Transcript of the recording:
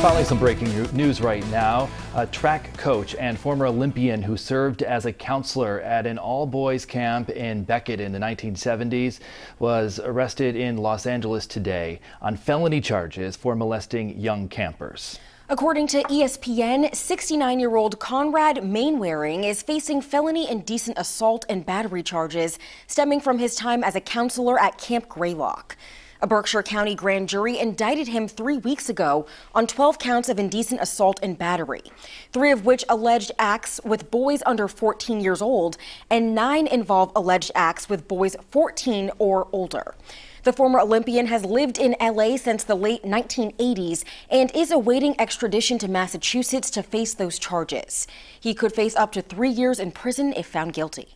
Finally, some breaking news right now. A track coach and former Olympian who served as a counselor at an all boys camp in Beckett in the 1970s was arrested in Los Angeles today on felony charges for molesting young campers. According to ESPN, 69 year old Conrad Mainwaring is facing felony indecent assault and battery charges stemming from his time as a counselor at Camp Graylock. A Berkshire County grand jury indicted him three weeks ago on 12 counts of indecent assault and battery, three of which alleged acts with boys under 14 years old, and nine involve alleged acts with boys 14 or older. The former Olympian has lived in LA since the late 1980s and is awaiting extradition to Massachusetts to face those charges. He could face up to three years in prison if found guilty.